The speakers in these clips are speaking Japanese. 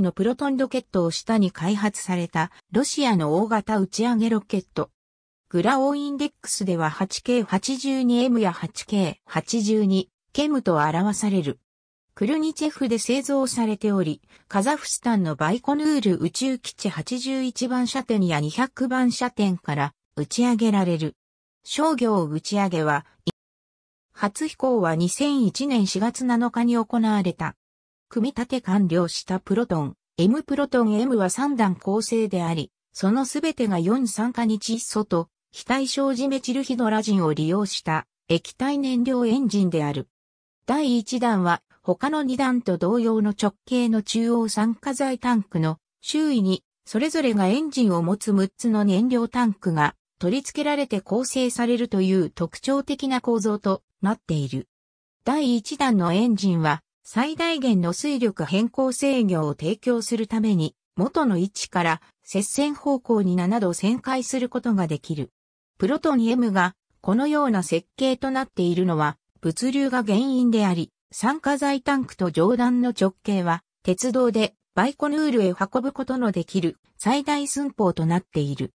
のプロトンロケットを下に開発されたロシアの大型打ち上げロケット。グラオインデックスでは 8K82M や 8K82KM と表される。クルニチェフで製造されており、カザフスタンのバイコヌール宇宙基地81番射点や200番射点から打ち上げられる。商業打ち上げは、初飛行は2001年4月7日に行われた。組み立て完了したプロトン、M プロトン M は3段構成であり、そのすべてが4酸化日素と非対称ジメチルヒドラジンを利用した液体燃料エンジンである。第1弾は他の2段と同様の直径の中央酸化剤タンクの周囲にそれぞれがエンジンを持つ6つの燃料タンクが取り付けられて構成されるという特徴的な構造となっている。第1弾のエンジンは最大限の水力変更制御を提供するために、元の位置から接線方向に7度旋回することができる。プロトン M がこのような設計となっているのは物流が原因であり、酸化剤タンクと上段の直径は鉄道でバイコヌールへ運ぶことのできる最大寸法となっている。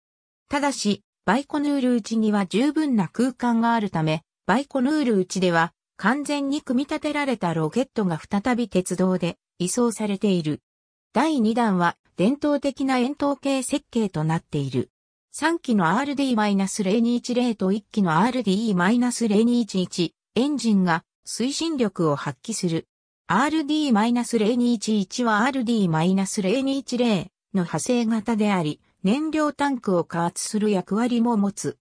ただし、バイコヌール内には十分な空間があるため、バイコヌール内では完全に組み立てられたロケットが再び鉄道で移送されている。第2弾は伝統的な円筒形設計となっている。3機の RD-0210 と1機の RD-0211 エンジンが推進力を発揮する。RD-0211 は RD-0210 の派生型であり、燃料タンクを加圧する役割も持つ。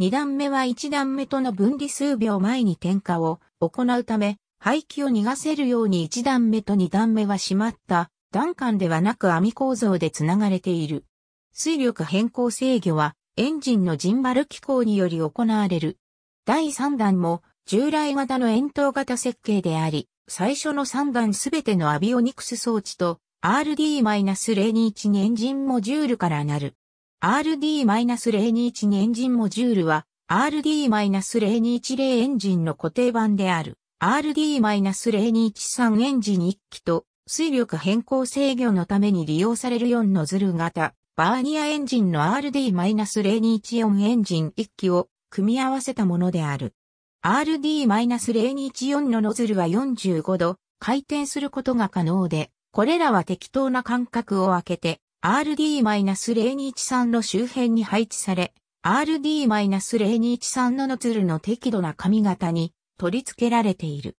2段目は1段目との分離数秒前に点火を行うため、排気を逃がせるように1段目と2段目は閉まった段間ではなく網構造でつながれている。水力変更制御はエンジンのジンバル機構により行われる。第3段も従来型の円筒型設計であり、最初の3段すべてのアビオニクス装置と RD-021 にエンジンモジュールからなる。RD-021 エンジンモジュールは RD-021 エンジンの固定版である RD-0213 エンジン1機と水力変更制御のために利用される4ノズル型バーニアエンジンの RD-0214 エンジン1機を組み合わせたものである。RD-0214 のノズルは45度回転することが可能で、これらは適当な間隔を空けて RD-023 の周辺に配置され、RD-0213 のノツルの適度な髪型に取り付けられている。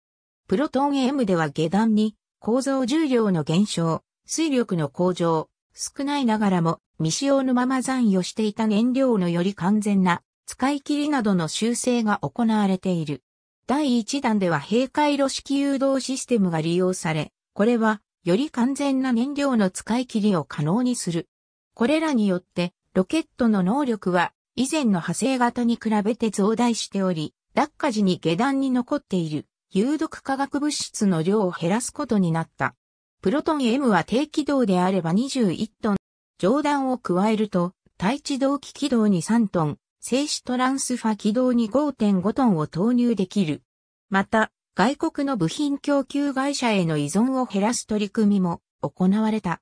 プロトン M では下段に構造重量の減少、水力の向上、少ないながらも未使用のまま残余していた燃料のより完全な使い切りなどの修正が行われている。第1弾では閉回路式誘導システムが利用され、これはより完全な燃料の使い切りを可能にする。これらによってロケットの能力は以前の派生型に比べて増大しており、落下時に下段に残っている有毒化学物質の量を減らすことになった。プロトン M は低軌道であれば21トン、上段を加えると、対地動機軌道に3トン、静止トランスファ軌道に5.5トンを投入できる。また、外国の部品供給会社への依存を減らす取り組みも行われた。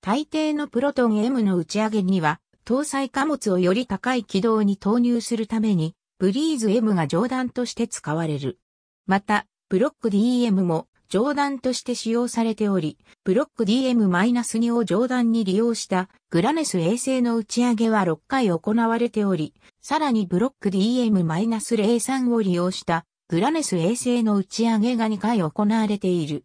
大抵のプロトン M の打ち上げには搭載貨物をより高い軌道に投入するために、ブリーズ M が上段として使われる。また、ブロック DM も上段として使用されており、ブロック DM-2 を上段に利用したグラネス衛星の打ち上げは6回行われており、さらにブロック DM-03 を利用したグラネス衛星の打ち上げが2回行われている。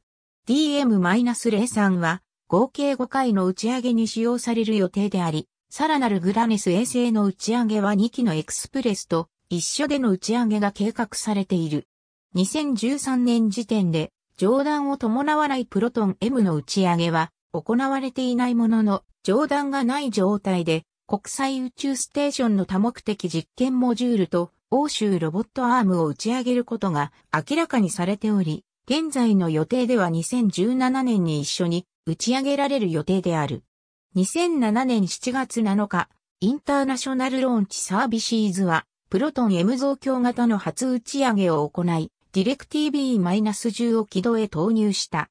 DM-03 は合計5回の打ち上げに使用される予定であり、さらなるグラネス衛星の打ち上げは2機のエクスプレスと一緒での打ち上げが計画されている。2013年時点で上段を伴わないプロトン M の打ち上げは行われていないものの上段がない状態で国際宇宙ステーションの多目的実験モジュールと欧州ロボットアームを打ち上げることが明らかにされており、現在の予定では2017年に一緒に打ち上げられる予定である。2007年7月7日、インターナショナルローンチサービシーズは、プロトン M 増強型の初打ち上げを行い、ディレクティ B-10 を軌道へ投入した。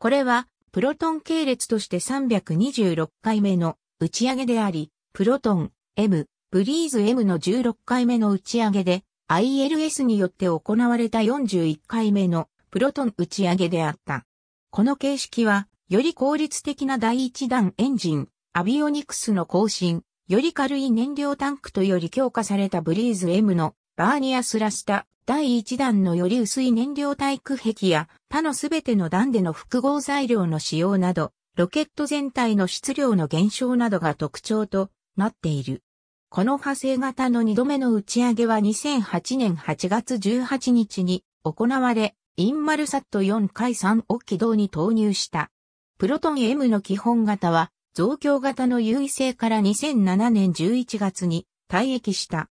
これは、プロトン系列として326回目の打ち上げであり、プロトン M、ブリーズ M の16回目の打ち上げで、ILS によって行われた41回目のプロトン打ち上げであった。この形式はより効率的な第一弾エンジン、アビオニクスの更新、より軽い燃料タンクとより強化されたブリーズ M のバーニアスラスタ第1弾のより薄い燃料体育壁や他のすべての弾での複合材料の使用など、ロケット全体の質量の減少などが特徴となっている。この派生型の2度目の打ち上げは2008年8月18日に行われ、インマルサット4回3を軌道に投入した。プロトン M の基本型は、増強型の優位性から2007年11月に退役した。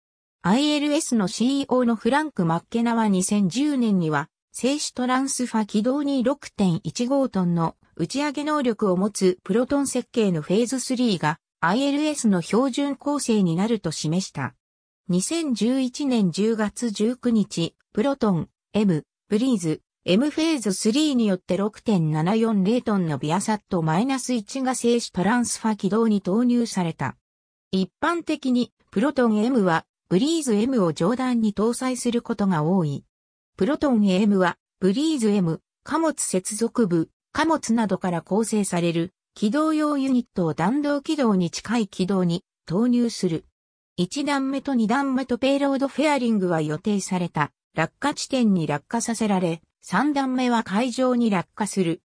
ILS の CEO のフランク・マッケナは2010年には、静止トランスファ軌道に6.15トンの打ち上げ能力を持つプロトン設計のフェーズ3が ILS の標準構成になると示した。2011年10月19日、プロトン、M、ブリーズ、M フェーズ3によって6.740トンのビアサット -1 が静止トランスファ軌道に投入された。一般的にプロトン M はブリーズ M を上段に搭載することが多い。プロトン M はブリーズ M、貨物接続部、貨物などから構成される軌道用ユニットを弾道軌道に近い軌道に投入する。1段目と2段目とペイロードフェアリングは予定された落下地点に落下させられ、三段目は海上に落下する。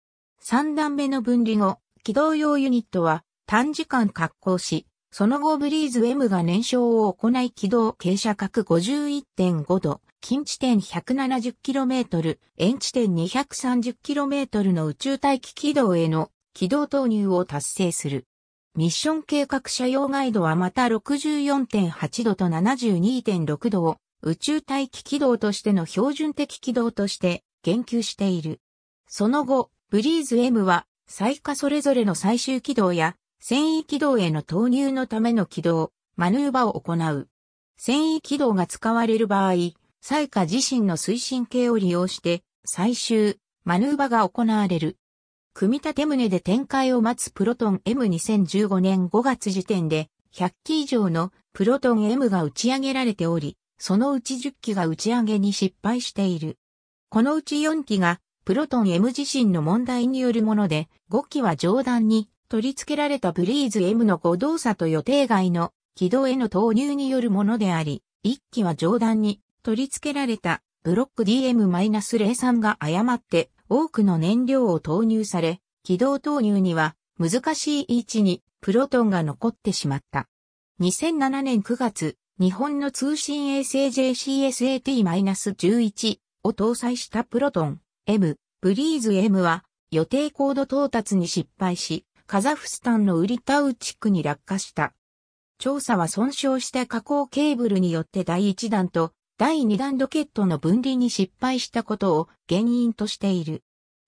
三段目の分離後、機動用ユニットは短時間滑降し、その後ブリーズ M が燃焼を行い軌道傾斜角51.5度、近地点 170km、遠地点 230km の宇宙大気軌道への軌道投入を達成する。ミッション計画車用ガイドはまた64.8度と72.6度を宇宙大気軌道としての標準的軌道として言及している。その後、ブリーズ M は、最下それぞれの最終軌道や、繊維軌道への投入のための軌道、マヌーバを行う。繊維軌道が使われる場合、最下自身の推進系を利用して、最終、マヌーバが行われる。組み立て胸で展開を待つプロトン M2015 年5月時点で、100機以上のプロトン M が打ち上げられており、そのうち10機が打ち上げに失敗している。このうち4機がプロトン M 自身の問題によるもので、5機は上段に取り付けられたブリーズ M の誤動作と予定外の軌道への投入によるものであり、1機は上段に取り付けられたブロック DM-03 が誤って多くの燃料を投入され、軌道投入には難しい位置にプロトンが残ってしまった。2007年9月、日本の通信衛星 JCSAT-11 を搭載したプロトン M、ブリーズ M は予定高度到達に失敗し、カザフスタンのウリタウ地区に落下した。調査は損傷した加工ケーブルによって第1弾と第2弾ロケットの分離に失敗したことを原因としている。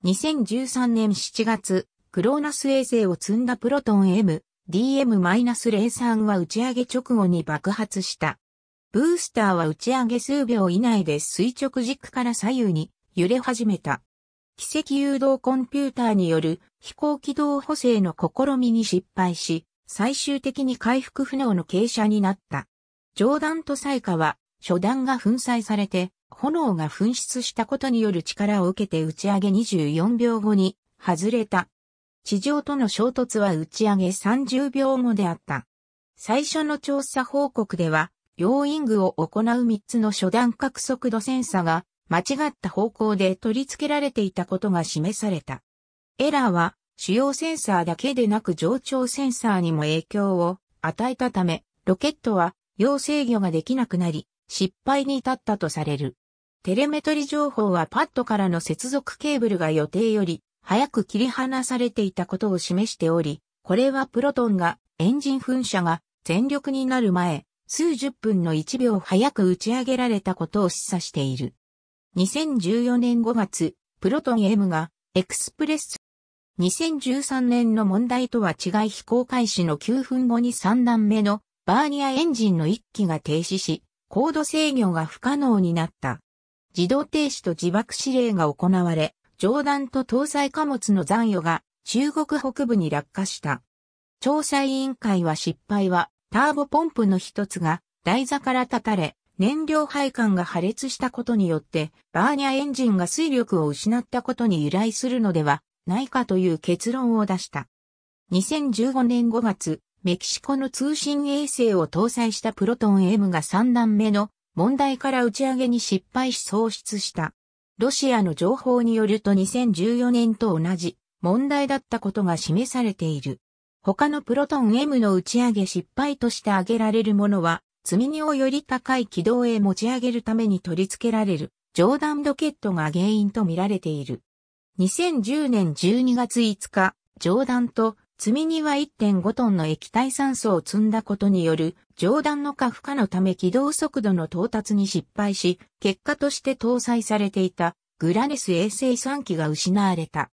2013年7月、クローナス衛星を積んだプロトン M、DM-03 は打ち上げ直後に爆発した。ブースターは打ち上げ数秒以内で垂直軸から左右に揺れ始めた。奇跡誘導コンピューターによる飛行軌道補正の試みに失敗し、最終的に回復不能の傾斜になった。上段と最下は初段が粉砕されて、炎が噴出したことによる力を受けて打ち上げ24秒後に外れた。地上との衝突は打ち上げ30秒後であった。最初の調査報告では、ヨーイングを行う3つの初段角速度センサが間違った方向で取り付けられていたことが示された。エラーは主要センサーだけでなく上長センサーにも影響を与えたため、ロケットは要制御ができなくなり、失敗に至ったとされる。テレメトリ情報はパッドからの接続ケーブルが予定より早く切り離されていたことを示しており、これはプロトンがエンジン噴射が全力になる前、数十分の1秒早く打ち上げられたことを示唆している。2014年5月、プロトン M がエクスプレス2013年の問題とは違い飛行開始の9分後に3段目のバーニアエンジンの1機が停止し、高度制御が不可能になった。自動停止と自爆指令が行われ、上段と搭載貨物の残余が中国北部に落下した。調査委員会は失敗はターボポンプの一つが台座から立たれ、燃料配管が破裂したことによって、バーニャエンジンが水力を失ったことに由来するのではないかという結論を出した。2015年5月、メキシコの通信衛星を搭載したプロトン M が3段目の問題から打ち上げに失敗し喪失した。ロシアの情報によると2014年と同じ問題だったことが示されている。他のプロトン M の打ち上げ失敗として挙げられるものは、積み荷をより高い軌道へ持ち上げるために取り付けられる、上段ロケットが原因とみられている。2010年12月5日、上段と積み荷は1.5トンの液体酸素を積んだことによる上段の過負荷のため軌道速度の到達に失敗し、結果として搭載されていたグラネス衛星3機が失われた。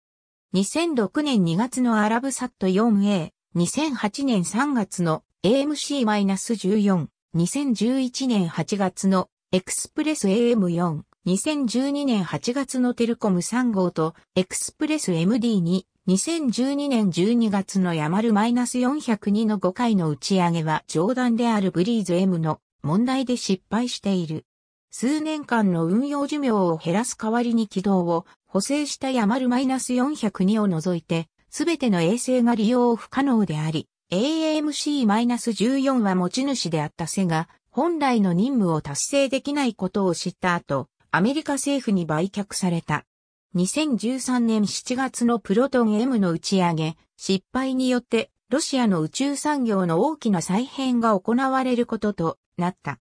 2006年2月のアラブサット 4A 2008年3月の AMC-14、2011年8月のエクスプレス AM4、2012年8月のテルコム3号とエクスプレス MD2、2012年12月のヤマル -402 の5回の打ち上げは冗談であるブリーズ M の問題で失敗している。数年間の運用寿命を減らす代わりに軌道を補正したヤマル -402 を除いてすべての衛星が利用不可能であり、AMC-14 は持ち主であったセが、本来の任務を達成できないことを知った後、アメリカ政府に売却された。2013年7月のプロトン M の打ち上げ、失敗によってロシアの宇宙産業の大きな再編が行われることとなった。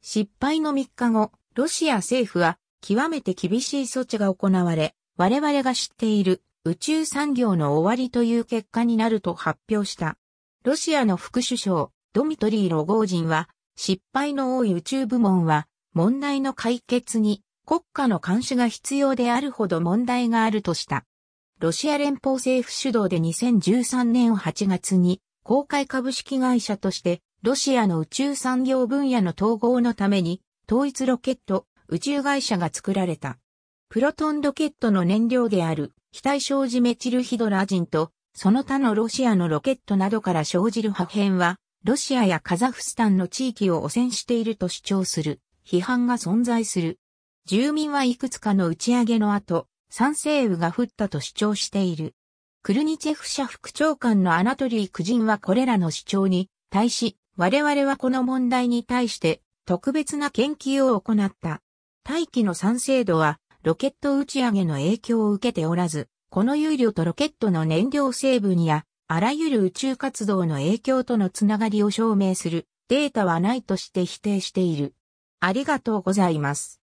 失敗の3日後、ロシア政府は極めて厳しい措置が行われ、我々が知っている宇宙産業の終わりという結果になると発表した。ロシアの副首相、ドミトリー・ロゴージンは、失敗の多い宇宙部門は、問題の解決に国家の監視が必要であるほど問題があるとした。ロシア連邦政府主導で2013年8月に、公開株式会社として、ロシアの宇宙産業分野の統合のために、統一ロケット、宇宙会社が作られた。プロトンロケットの燃料である期待生じメチルヒドラジンと、その他のロシアのロケットなどから生じる破片は、ロシアやカザフスタンの地域を汚染していると主張する、批判が存在する。住民はいくつかの打ち上げの後、賛成雨が降ったと主張している。クルニチェフ社副長官のアナトリー・クジンはこれらの主張に対し、我々はこの問題に対して特別な研究を行った。大気の酸性度はロケット打ち上げの影響を受けておらず、この有料とロケットの燃料成分や、あらゆる宇宙活動の影響とのつながりを証明するデータはないとして否定している。ありがとうございます。